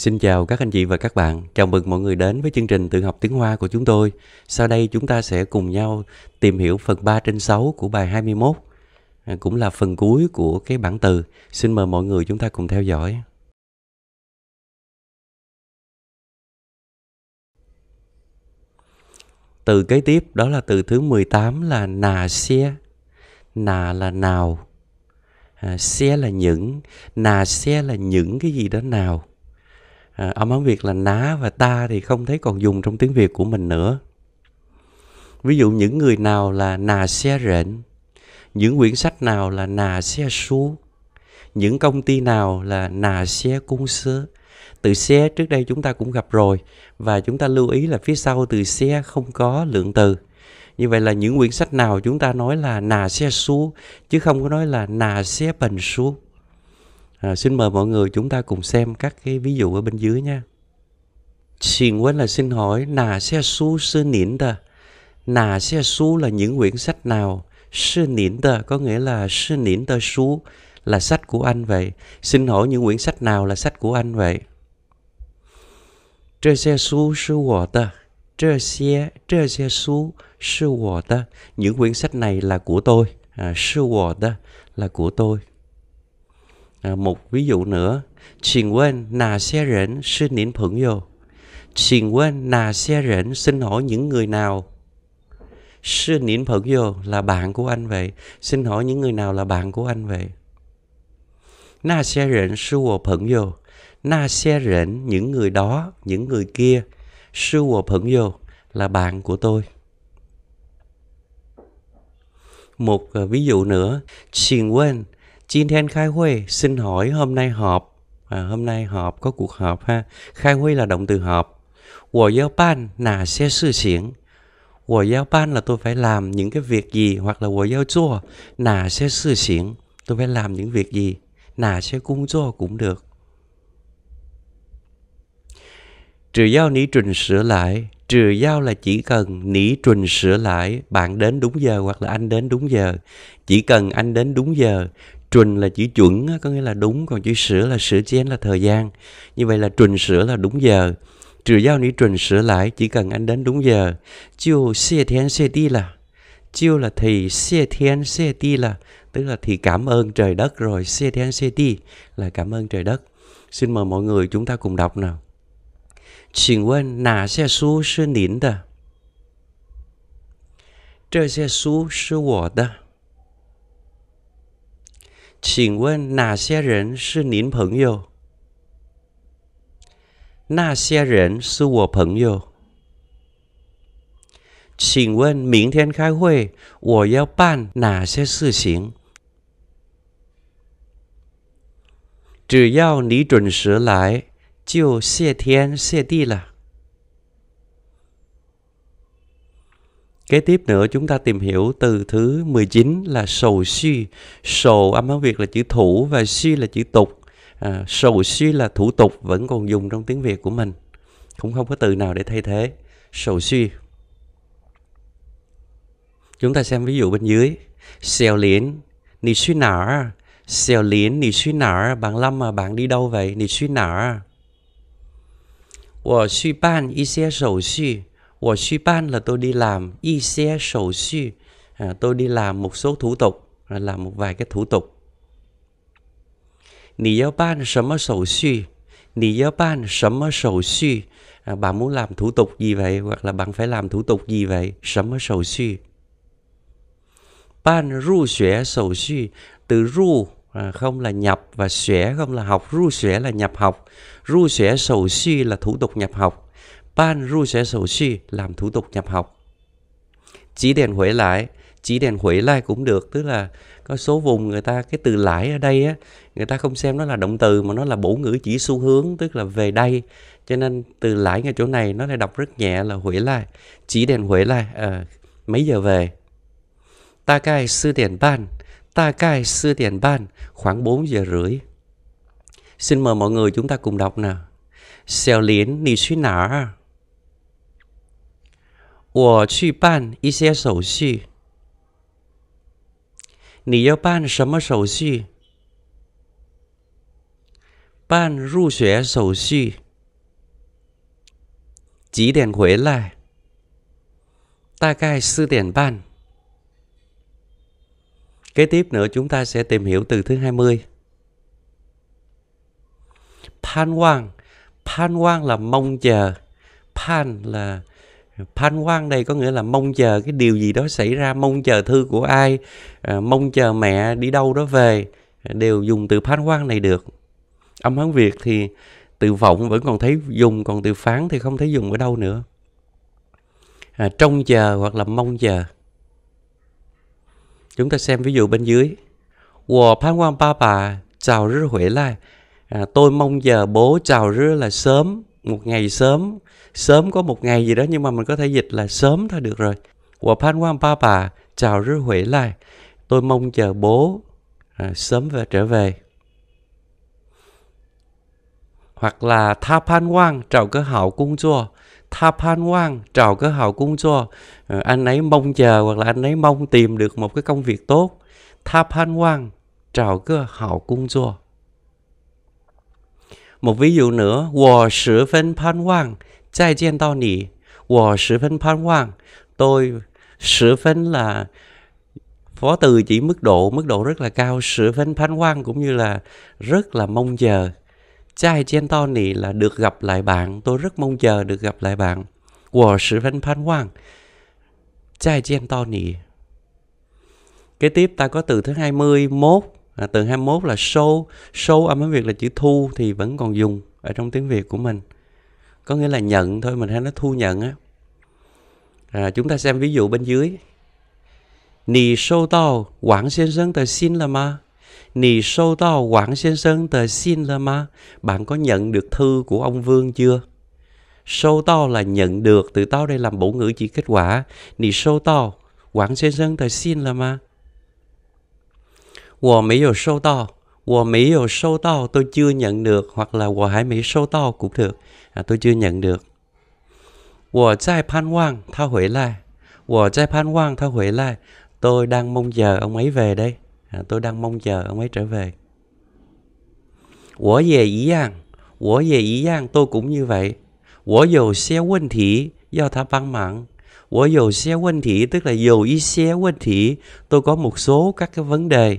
Xin chào các anh chị và các bạn. Chào mừng mọi người đến với chương trình tự học tiếng Hoa của chúng tôi. Sau đây chúng ta sẽ cùng nhau tìm hiểu phần 3 trên 6 của bài 21. À, cũng là phần cuối của cái bản từ. Xin mời mọi người chúng ta cùng theo dõi. Từ kế tiếp đó là từ thứ 18 là nà xe. Nà là nào. À, xe là những. Nà xe là những cái gì đó nào à, âm ám Việt là ná và ta thì không thấy còn dùng trong tiếng Việt của mình nữa. Ví dụ những người nào là nà xe rện, những quyển sách nào là nà xe xú những công ty nào là nà xe cung sơ. Từ xe trước đây chúng ta cũng gặp rồi và chúng ta lưu ý là phía sau từ xe không có lượng từ. Như vậy là những quyển sách nào chúng ta nói là nà xe xú chứ không có nói là nà xe bình xu À, xin mời mọi người chúng ta cùng xem các cái ví dụ ở bên dưới nha. Xin quên là xin hỏi nà xe su sư nín tờ. Nà xe su là những quyển sách nào? Sư nín tờ có nghĩa là sư nín tờ su là sách của anh vậy. Xin hỏi những quyển sách nào là sách của anh vậy? Trơ xe su sư của tờ. Trơ xe, trơ xe su sư của tờ. Những quyển sách này là của tôi. À, sư của tờ là của tôi. À, một ví dụ nữa, xin quên nà xe rễn xin nín phượng vô. Xin quên nà xe rễn xin hỏi những người nào? xin nín phượng vô là bạn của anh vậy. Xin hỏi những người nào là bạn của anh vậy? Nà xe rễn sư hồ phượng vô. Na xe rễn những người đó, những người kia. Sư hồ phượng vô là bạn của tôi một à, ví dụ nữa xin quên Chin Thiên Khai Huê xin hỏi hôm nay họp à, hôm nay họp có cuộc họp ha. Khai Huê là động từ họp. Wo giao ban là xe sự xiển. Wo giao ban là tôi phải làm những cái việc gì hoặc là wo giao chua là xe sự xiển. Tôi phải làm những việc gì là xe cung chua cũng được. Trừ giao ní trình sửa lại trừ giao là chỉ cần nỉ trình sửa lại bạn đến đúng giờ hoặc là anh đến đúng giờ chỉ cần anh đến đúng giờ chuẩn là chữ chuẩn có nghĩa là đúng còn chữ sửa là sửa chén là thời gian như vậy là chuẩn sửa là đúng giờ trừ giao lý chuẩn sửa lại chỉ cần anh đến đúng giờ chiêu xe thiên xe đi là chiêu là thì xe thiên xe đi là tức là thì cảm ơn trời đất rồi xe thiên xe đi là cảm ơn trời đất xin mời mọi người chúng ta cùng đọc nào xin quên nà xe su sư nín ta trời xe su sư của ta 请问哪些人是您朋友？那些人是我朋友。请问明天开会，我要办哪些事情？只要你准时来，就谢天谢地了。Kế tiếp nữa chúng ta tìm hiểu từ thứ 19 là sầu suy. Sầu âm hán Việt là chữ thủ và suy là chữ tục. À, sầu suy là thủ tục vẫn còn dùng trong tiếng Việt của mình. Cũng không có từ nào để thay thế. Sầu suy. Chúng ta xem ví dụ bên dưới. Xèo liễn, nì suy nở. Xèo liễn, nì suy nở. Bạn Lâm à bạn đi đâu vậy? Nì suy nở. 我去办一些手续。Wo xu là tôi đi làm y xe sổ xu. À, tôi đi làm một số thủ tục, à, làm một vài cái thủ tục. Nì yếu ban sấm sổ xu. Nì yếu ban sấm sổ xu. À, bạn muốn làm thủ tục gì vậy? Hoặc là bạn phải làm thủ tục gì vậy? Sấm sổ xu. Ban ru xuế sổ xu. Từ ru à, không là nhập và xuế không là học. Ru xuế là nhập học. Ru xuế sổ xu là thủ tục nhập học ban làm thủ tục nhập học chỉ đèn huế lại chỉ đèn huế lại cũng được tức là có số vùng người ta cái từ lại ở đây á người ta không xem nó là động từ mà nó là bổ ngữ chỉ xu hướng tức là về đây cho nên từ lại ngay chỗ này nó lại đọc rất nhẹ là huế lại chỉ đèn huế lại à, mấy giờ về ta cai sư đèn ban ta cai sư đèn ban khoảng 4 giờ rưỡi xin mời mọi người chúng ta cùng đọc nào xèo liễn nì suy nả 我去办一些手续。你要办什么手续？办入学手续。几点回来？大概四点半。Kế tiếp nữa chúng ta sẽ tìm hiểu từ thứ 20. Pan Wang. Pan Wang là mong chờ. Pan là Phan hoang đây có nghĩa là mong chờ cái điều gì đó xảy ra, mong chờ thư của ai, à, mong chờ mẹ đi đâu đó về, đều dùng từ phan hoang này được. Âm Hán Việt thì từ vọng vẫn còn thấy dùng, còn từ phán thì không thấy dùng ở đâu nữa. À, trông chờ hoặc là mong chờ. Chúng ta xem ví dụ bên dưới. Wo phan hoang ba bà chào rư huệ lai. À, tôi mong chờ bố chào rư là sớm một ngày sớm sớm có một ngày gì đó nhưng mà mình có thể dịch là sớm thôi được rồi của phan quan ba bà chào rứ huệ lai tôi mong chờ bố à, sớm về trở về hoặc là tha phan quang chào cơ hậu cung chùa. tha phan quang chào cơ hậu cung chùa. à, ờ, anh ấy mong chờ hoặc là anh ấy mong tìm được một cái công việc tốt tha phan quang chào cơ hậu cung chùa. Một ví dụ nữa, 我十分盼望再见到你。我十分盼望 tôi sửa là phó từ chỉ mức độ mức độ rất là cao sửa phấn phán quan cũng như là rất là mong chờ chai chen to là được gặp lại bạn tôi rất mong chờ được gặp lại bạn của sửa phấn phán quan chai chen to kế tiếp ta có từ thứ 21 à, từ 21 là show show âm tiếng Việt là chữ thu thì vẫn còn dùng ở trong tiếng Việt của mình có nghĩa là nhận thôi mình hay nói thu nhận á à, chúng ta xem ví dụ bên dưới Nì sâu tao Quảng Sen Sơn tờ xin là ma Nì sâu tao Quảng Sen Sơn tờ xin là ma Bạn có nhận được thư của ông Vương chưa? Sâu tao là nhận được Từ tao đây làm bổ ngữ chỉ kết quả Nì sâu tao Quảng Sen Sơn tờ xin là ma 我没有收到，我没有收到，tôi chưa nhận được hoặc là 我还没收到 cũng được. À, tôi chưa nhận được. 我在盼望他回来，我在盼望他回来。Tôi đang mong chờ ông ấy về đây. À, tôi đang mong chờ ông ấy trở về. 我也一样，我也一样，tôi cũng như vậy. 我有些问题要他帮忙。我有些问题 tức là dù ý tôi có một số các cái vấn đề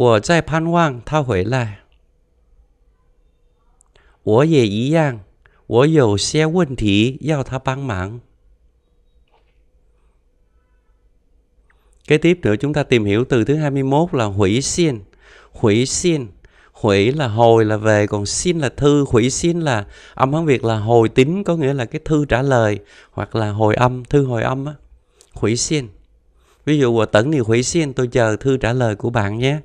我在盼望他回来。我也一样，我有些问题要他帮忙。Kế tiếp nữa chúng ta tìm hiểu từ thứ 21 là hủy xin. Hủy xin. Hủy là hồi là về, còn xin là thư. Hủy xin là âm Hán Việt là hồi tín, có nghĩa là cái thư trả lời. Hoặc là hồi âm, thư hồi âm á. Hủy xin. Ví dụ, tẩn thì hủy xin, tôi chờ thư trả lời của bạn nhé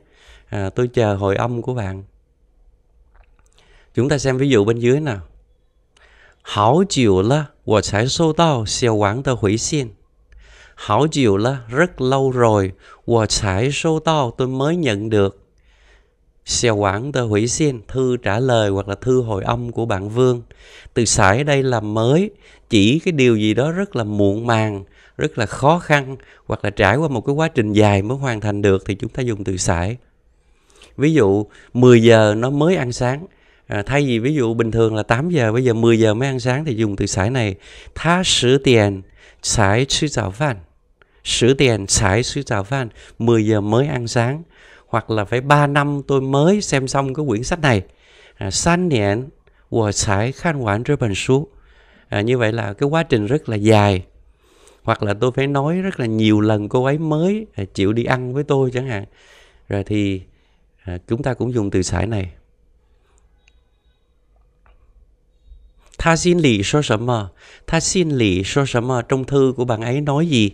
à, tôi chờ hồi âm của bạn chúng ta xem ví dụ bên dưới nào hảo chiều là xin hảo chiều là rất lâu rồi quả tôi mới nhận được Xeo quảng tờ hủy xin thư trả lời hoặc là thư hồi âm của bạn Vương. Từ sải đây là mới, chỉ cái điều gì đó rất là muộn màng, rất là khó khăn hoặc là trải qua một cái quá trình dài mới hoàn thành được thì chúng ta dùng từ sải ví dụ 10 giờ nó mới ăn sáng à, thay vì ví dụ bình thường là 8 giờ bây giờ 10 giờ mới ăn sáng thì dùng từ sải này tha sử tiền sải sư giáo phan sử tiền sải sư giáo phan 10 giờ mới ăn sáng hoặc là phải 3 năm tôi mới xem xong cái quyển sách này à, san niệm của sải khan quản rơi bằng số à, như vậy là cái quá trình rất là dài hoặc là tôi phải nói rất là nhiều lần cô ấy mới à, chịu đi ăn với tôi chẳng hạn rồi thì à, chúng ta cũng dùng từ sải này tha xin lì số so mờ tha xin lì số so mờ trong thư của bạn ấy nói gì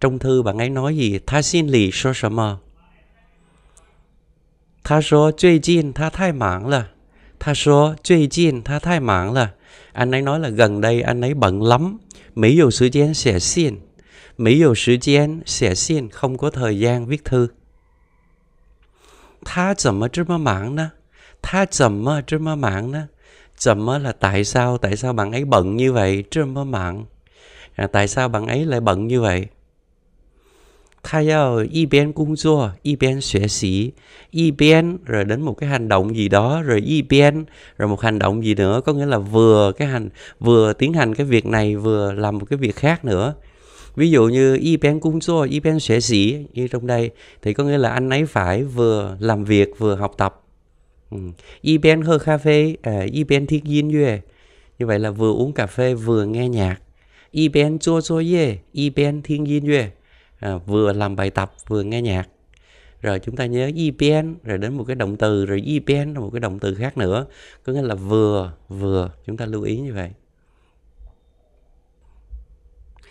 trong thư bạn ấy nói gì tha xin lì số so mờ tha số chơi chín tha thay mạng là tha số chơi chín tha thay mạng là anh ấy nói là gần đây anh ấy bận lắm mỹ dù sự gian sẽ xin mỹ dù sự gian sẽ xin không có thời gian viết thư 他怎么这么忙呢? Tha chậm mà trơ mơ mạng đó Chậm là tại sao Tại sao bạn ấy bận như vậy Trơ mơ mạng à, Tại sao bạn ấy lại bận như vậy Tha yào y bên cung chua Y bên xuyên xí Y bên rồi đến một cái hành động gì đó Rồi y bên rồi một hành động gì nữa Có nghĩa là vừa cái hành Vừa tiến hành cái việc này Vừa làm một cái việc khác nữa ví dụ như y bên cung chua y bên sẽ sĩ như trong đây thì có nghĩa là anh ấy phải vừa làm việc vừa học tập ừ. y bên hơ cà phê à, y bên thiết nhiên yue như vậy là vừa uống cà phê vừa nghe nhạc y bên chua chua ye y bên thiên nhiên yue à, vừa làm bài tập vừa nghe nhạc rồi chúng ta nhớ EPN rồi đến một cái động từ rồi EPN là một cái động từ khác nữa có nghĩa là vừa vừa chúng ta lưu ý như vậy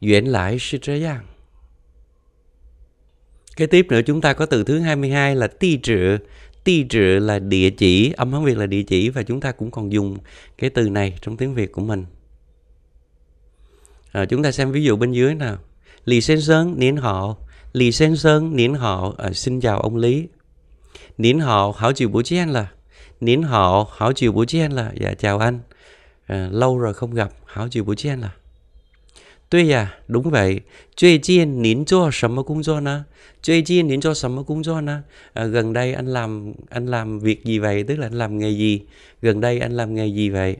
lại dàng. 原来是这样。Kế tiếp nữa chúng ta có từ thứ 22 là ti trự. Ti trự là địa chỉ, âm hán Việt là địa chỉ và chúng ta cũng còn dùng cái từ này trong tiếng Việt của mình. À, chúng ta xem ví dụ bên dưới nào. Lý Sen Sơn, Niên Họ. Lý Sen Sơn, Niên Họ. À, xin chào ông Lý. Niên Họ, hảo chịu buổi chiên là. Niên Họ, hảo chịu buổi chiên là. Dạ chào anh. À, lâu rồi không gặp, hảo chịu buổi chiên là. 对呀、啊，đúng à, vậy. Chơi chiên nín cho sắm mà cũng do na. Chơi chiên nín cho sắm mà cũng do na. À, gần đây anh làm anh làm việc gì vậy? Tức là anh làm nghề gì? Gần đây anh làm nghề gì vậy?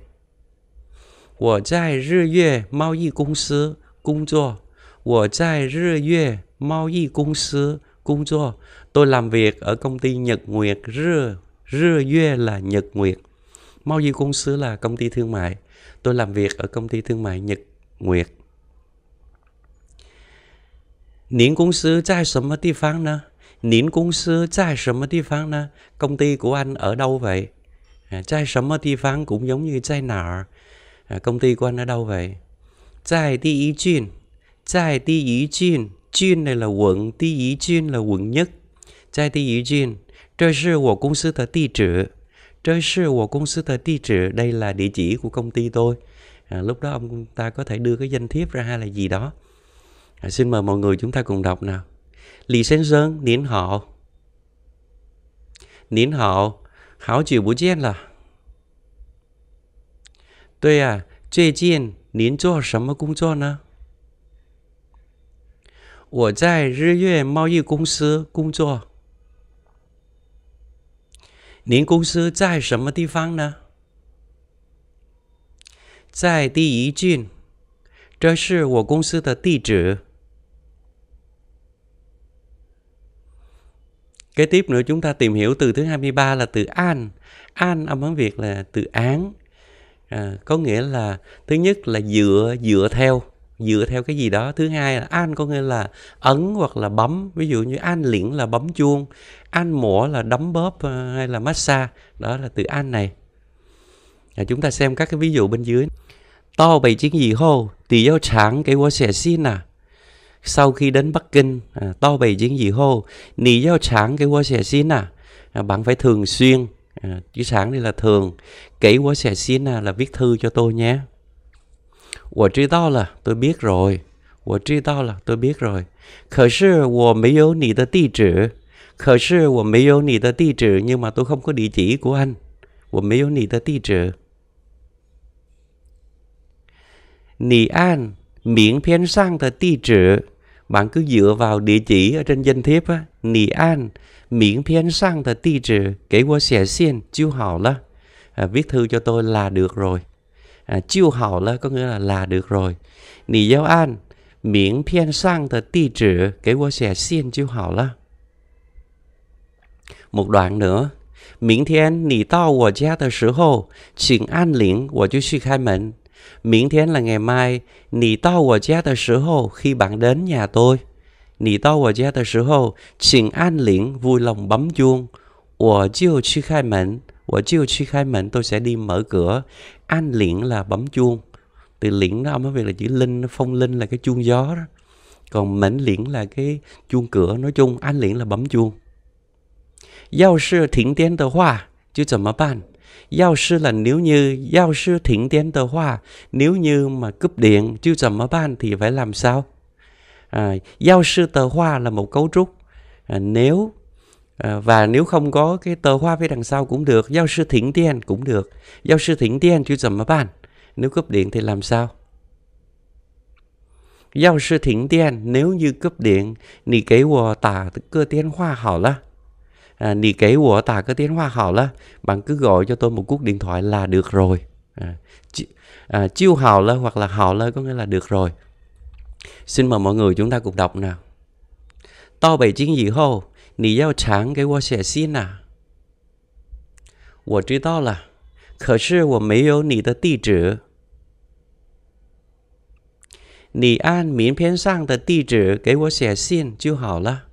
我在日月贸易公司工作。我在日月贸易公司工作。Tôi làm việc ở công ty Nhật Nguyệt. Rư, rư yue là Nhật Nguyệt. Mao Di là công ty thương mại. Tôi làm việc ở công ty thương mại Nhật Nguyệt. Nín công sư tại 什么地方呢? Nín công sư tại 什么地方呢? Công ty của anh ở đâu vậy? cũng giống như tại nào. Công ty của anh ở đâu vậy? Tại đi ý chuyên. Tại đi ý chuyên. Chuyên này là quận. Đi ý chuyên là quận nhất. Tại đi ý chuyên. Đây là của công sư tờ địa chỉ. Đây là của công sư tờ địa chỉ. Đây là địa chỉ của công ty tôi. À, lúc đó ông ta có thể đưa cái danh thiếp ra hay là gì đó xin mời mọi người chúng ta cùng đọc nào. Li s e n z o n nín họ nín họ háo c h i u buổi trưa là. 对呀，最近您做什么工作呢？我在日月贸易公司工作。您公司在什么地方呢？在第一郡，这是我公司的地址。Kế tiếp nữa chúng ta tìm hiểu từ thứ 23 là từ an. An âm Hán Việt là từ án. À, có nghĩa là thứ nhất là dựa dựa theo dựa theo cái gì đó thứ hai là an có nghĩa là ấn hoặc là bấm ví dụ như an liễn là bấm chuông an mổ là đấm bóp ờ, hay là massage đó là từ an này à, chúng ta xem các cái ví dụ bên dưới to bày chiến gì hô tỷ giáo tráng cái wo xẻ xin à sau khi đến Bắc Kinh à, to bày chiến gì hô nì giao sáng cái qua sẽ xin à, à bạn phải thường xuyên à, chứ sáng đây là thường kể qua sẽ xin à, là viết thư cho tôi nhé Tôi biết rồi, tôi biết rồi 我知道了，tôi biết rồi。可是我没有你的地址，可是我没有你的地址，nhưng mà tôi không có địa chỉ của anh. 我没有你的地址。你按 miễn phiên sang tờ ti trữ bạn cứ dựa vào địa chỉ ở trên danh thiếp á nì an miễn phiên sang tờ ti trữ kể qua xẻ xin, chiêu hảo là à, viết thư cho tôi là được rồi à, chiêu hảo là có nghĩa là là được rồi nì giao an miễn phiên sang tờ ti trữ kể qua xẻ xin, chiêu hảo là một đoạn nữa 明天你到我家的时候，请按铃，我就去开门。Miễn thế là ngày mai, nì tao ở gia tờ sứ hồ khi bạn đến nhà tôi. Nì tao ở gia tờ sứ hồ, xin an liễn vui lòng bấm chuông. Wo jiu chi khai mệnh, wo jiu chi khai mệnh, tôi sẽ đi mở cửa. An liễn là bấm chuông. Từ liễn đó, ông nói là chữ linh, phong linh là cái chuông gió đó. Còn mệnh liễn là cái chuông cửa, nói chung an liễn là bấm chuông. Giao sư thỉnh tiến tờ hoa, chứ 怎么办? giao 要是 là nếu hoa nếu như mà cúp điện, thì phải làm sao? À, giao sư tờ hoa là một cấu trúc à, nếu à, và nếu không có cái tờ hoa phía đằng sau cũng được giao sư thỉnh tiền cũng được giao sư thỉnh tiền chứ dầm mà bàn nếu cúp điện thì làm sao giao sư thỉnh tiền nếu như cúp điện nì kế tả cơ tiên hoa hảo là à, nì kể của ta cái tiếng hoa hảo là bạn cứ gọi cho tôi một cuộc điện thoại là được rồi à, chi, à, chiêu hảo là hoặc là hảo là có nghĩa là được rồi xin mời mọi người chúng ta cùng đọc nào to bảy gì hô nì giao cái qua sẽ xin à Tao Bắc Kinh 以后，你要常给我写信呐、啊。我知道了，可是我没有你的地址。你按名片上的地址给我写信就好了。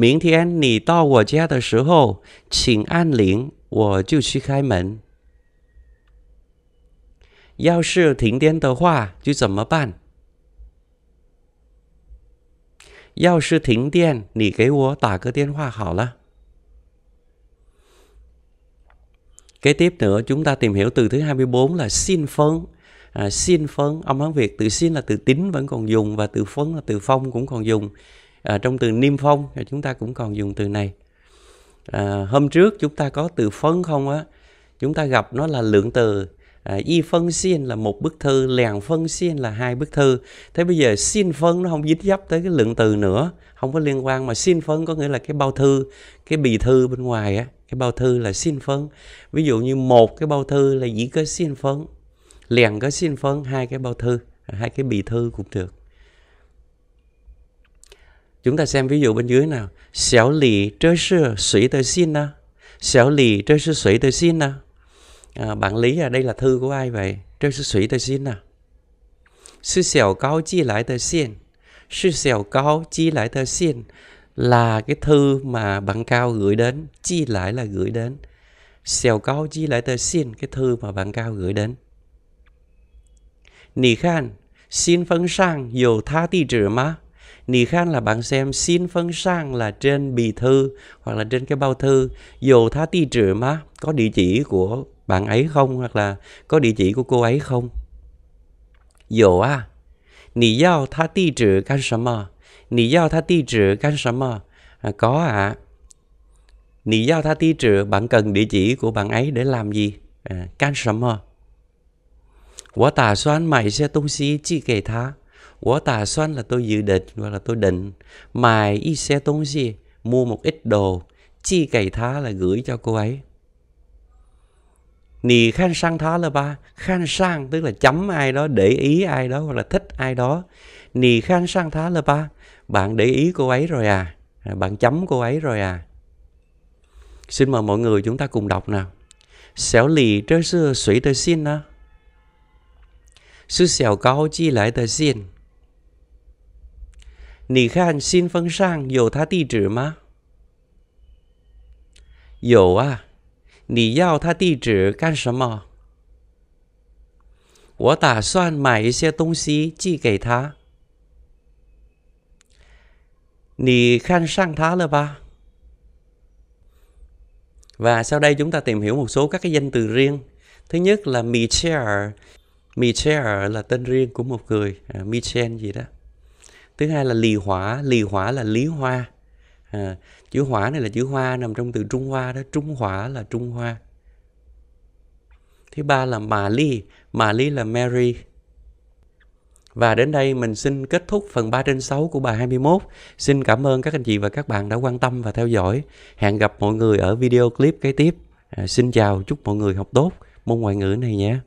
明天你到我家的时候，请按铃，我就去开门。要是停电的话，就怎么办？要是停电，你给我打个电话好了。Kế tiếp nữa, chúng ta tìm hiểu từ thứ 24 là xin phấn. À, xin phấn, âm Hán Việt từ xin là từ tín vẫn còn dùng và từ phấn là từ phong cũng còn dùng à, trong từ niêm phong thì chúng ta cũng còn dùng từ này à, hôm trước chúng ta có từ phân không á chúng ta gặp nó là lượng từ à, y phân xin là một bức thư lèn phân xin là hai bức thư thế bây giờ xin phân nó không dính dấp tới cái lượng từ nữa không có liên quan mà xin phân có nghĩa là cái bao thư cái bì thư bên ngoài á cái bao thư là xin phân ví dụ như một cái bao thư là chỉ có xin phân liền có xin phân hai cái bao thư hai cái bì thư cũng được Chúng ta xem ví dụ bên dưới nào. Xéo lì trơ sư sủy tờ xin nè. Xéo lì trơ sư sủy tờ xin nè. À, bạn Lý à, đây là thư của ai vậy? Trơ à. sư sủy tờ xin nè. Sư xẻo cao chi lại tờ xin. Sư xẻo cao chi lại tờ xin là cái thư mà bạn cao gửi đến. Chi lại là gửi đến. Xèo cao chi lại tờ xin cái thư mà bạn cao gửi đến. Nì khan, xin phân sang dù tha ti trừ mà. Nì khan là bạn xem xin phân sang là trên bì thư hoặc là trên cái bao thư dù tha ti trừ má có địa chỉ của bạn ấy không hoặc là có địa chỉ của cô ấy không. Dù à, nì giao tha ti trừ can sầm mà, nì giao tha ti trừ can sầm mà, có ạ. À. Nì giao tha ti trừ bạn cần địa chỉ của bạn ấy để làm gì? À, can sầm mà. 我打算买些东西寄给他。của tà xuân là tôi dự định hoặc là tôi định mài y xe tốn gì mua một ít đồ chi cày thá là gửi cho cô ấy nì khan sang thá là ba khan sang tức là chấm ai đó để ý ai đó hoặc là thích ai đó nì khan sang thá là ba bạn để ý cô ấy rồi à, à bạn chấm cô ấy rồi à xin mời mọi người chúng ta cùng đọc nào xéo lì trơ sư sủy tờ xin á sư xéo cao chi lại tờ xin 你看信封上有他地址吗？有啊，你要他地址干什么？我打算买一些东西寄给他。你看上他了吧? Và sau đây chúng ta tìm hiểu một số các cái danh từ riêng. Thứ nhất là Michel. Michel là tên riêng của một người. À, Michel gì đó thứ hai là lì hỏa lì hỏa là lý hoa à, chữ hỏa này là chữ hoa nằm trong từ trung hoa đó trung hỏa là trung hoa thứ ba là mà ly mà ly là mary và đến đây mình xin kết thúc phần 3 trên 6 của bài 21. Xin cảm ơn các anh chị và các bạn đã quan tâm và theo dõi. Hẹn gặp mọi người ở video clip kế tiếp. À, xin chào, chúc mọi người học tốt môn ngoại ngữ này nhé.